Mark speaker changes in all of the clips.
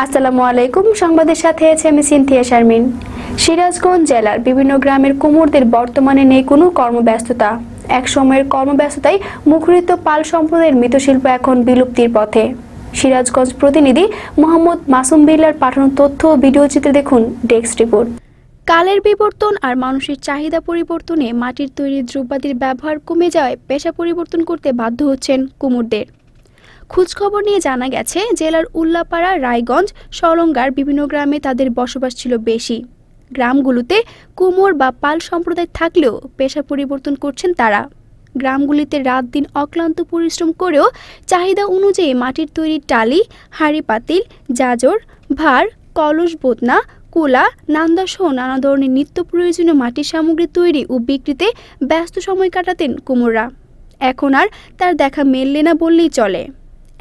Speaker 1: আসসালামু আলাইকুম সংবাদের সাথে আছে আমি সিনথিয়া শারমিন সিরাজগঞ্জ জেলার বিভিন্ন গ্রামের কুমুরদের বর্তমানে নেই কোনো কর্মব্যস্ততা এক সময়ের কর্মব্যস্ততায় মুখরিত পাল সম্প্রদায়ের মৃতশিল্প এখন বিলুপ্তির পথে সিরাজগঞ্জ প্রতিনিধি মোহাম্মদ মাসুম বিল্লার পাঠানো তথ্য ও ভিডিও চিত্রে দেখুন ডেস্ক রিপোর্ট কালের বিবর্তন আর মানুষের চাহিদা পরিবর্তনে মাটির তৈরি দ্রব্যাদির ব্যবহার কমে যাওয়ায় পেশা পরিবর্তন করতে বাধ্য হচ্ছেন কুমোরদের খোঁজখবর নিয়ে জানা গেছে জেলার উল্লাপাড়া রায়গঞ্জ সরঙ্গার বিভিন্ন গ্রামে তাদের বসবাস ছিল বেশি গ্রামগুলোতে কুমোর বা পাল সম্প্রদায় থাকলেও পেশা পরিবর্তন করছেন তারা গ্রামগুলিতে রাত দিন অক্লান্ত পরিশ্রম করেও চাহিদা অনুযায়ী মাটির তৈরি টালি হাঁড়ি পাতিল জাজর ভার কলস বোতনা কোলা নান্দাসহ নানা ধরনের নিত্য প্রয়োজনীয় মাটির সামগ্রী তৈরি ও বিক্রিতে ব্যস্ত সময় কাটাতেন কুমোররা এখন আর তার দেখা মেললে না বললেই চলে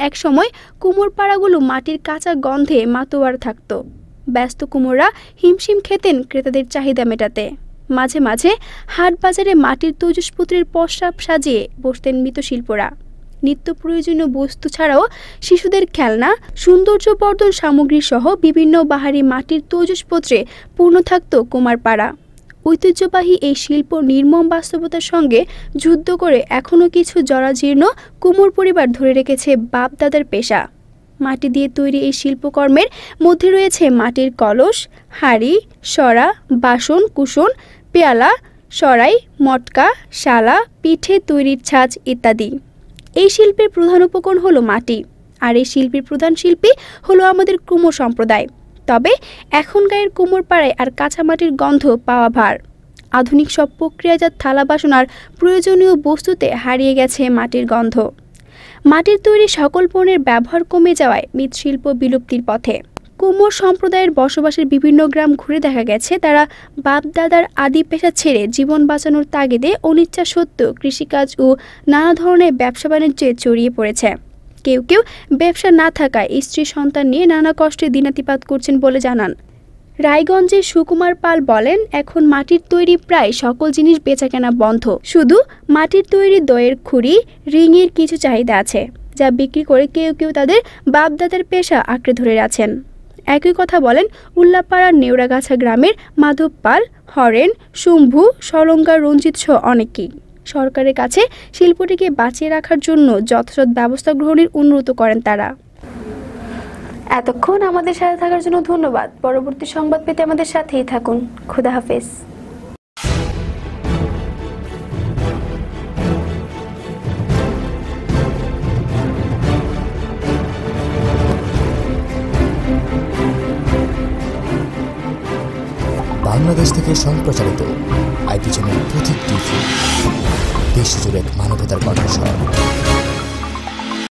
Speaker 1: একসময় কুমোরপাড়াগুলো মাটির কাঁচা গন্ধে মাতোয়ার থাকত ব্যস্ত কুমোররা হিমশিম খেতেন ক্রেতাদের চাহিদা মেটাতে মাঝে মাঝে হাট বাজারে মাটির তৈজসপুত্রের পশ্চাপ সাজিয়ে বসতেন মৃতশিল্পরা নিত্য প্রয়োজনীয় বস্তু ছাড়াও শিশুদের খেলনা সৌন্দর্যবর্ধন সামগ্রী সহ বিভিন্ন বাহারি মাটির তৈজসপত্রে পূর্ণ থাকত কুমারপাড়া ঐতিহ্যবাহী এই শিল্প নির্মম বাস্তবতার সঙ্গে যুদ্ধ করে এখনও কিছু জরাজীর্ণ কুমোর পরিবার ধরে রেখেছে বাপদাদার পেশা মাটি দিয়ে তৈরি এই শিল্পকর্মের মধ্যে রয়েছে মাটির কলস হাড়ি সরা বাসন কুসন পেয়ালা সরাই মটকা শালা পিঠে তৈরির ছাঁচ ইত্যাদি এই শিল্পের প্রধান উপকরণ হলো মাটি আর এই শিল্পের প্রধান শিল্পী হলো আমাদের ক্রুম সম্প্রদায় তবে এখনকার কুমোরপাড়ায় আর কাঁচামাটির গন্ধ পাওয়া ভার আধুনিক সব প্রক্রিয়াজাত থালা বাসন আর প্রয়োজনীয় বস্তুতে হারিয়ে গেছে মাটির গন্ধ মাটির তৈরি সকল পণ্যের ব্যবহার কমে যাওয়ায় মৃৎশিল্প বিলুপ্তির পথে কুমোর সম্প্রদায়ের বসবাসের বিভিন্ন গ্রাম ঘুরে দেখা গেছে তারা বাপদাদার আদি পেশা ছেড়ে জীবন বাঁচানোর তাগিদে অনিচ্ছা সত্ত্বেও কৃষিকাজ ও নানা ধরনের ব্যবসা বাণিজ্যে জড়িয়ে পড়েছে কেউ কেউ ব্যবসা না থাকায় স্ত্রী সন্তান নিয়ে নানা কষ্টে দিনাতিপাত করছেন বলে জানান রায়গঞ্জের সুকুমার পাল বলেন এখন মাটির তৈরি প্রায় সকল জিনিস বেচাকেনা বন্ধ শুধু মাটির তৈরি দইয়ের খুঁড়ি রিংয়ের কিছু চাহিদা আছে যা বিক্রি করে কেউ কেউ তাদের বাপদাদার পেশা আঁকড়ে ধরে আছেন একই কথা বলেন উল্লাপাড়ার নেওড়াগাছা গ্রামের মাধব পাল হরেন শুম্ভু সলঙ্কা রঞ্জিত সহ অনেকেই সরকারের কাছে শিল্পটিকে বাঁচিয়ে রাখার জন্য যথাযথ ব্যবস্থা গ্রহণের অনুরোধ করেন তারা এতক্ষণ আমাদের সাথে থাকার জন্য ধন্যবাদ পরবর্তী সংবাদ পেতে আমাদের সাথেই থাকুন খুদা হাফেজ বাংলাদেশ থেকে সম্প্রচারিত চ্যানেল প্রতীক টিভি দেশ জুড়ে মানবতার কণ্ঠস্বর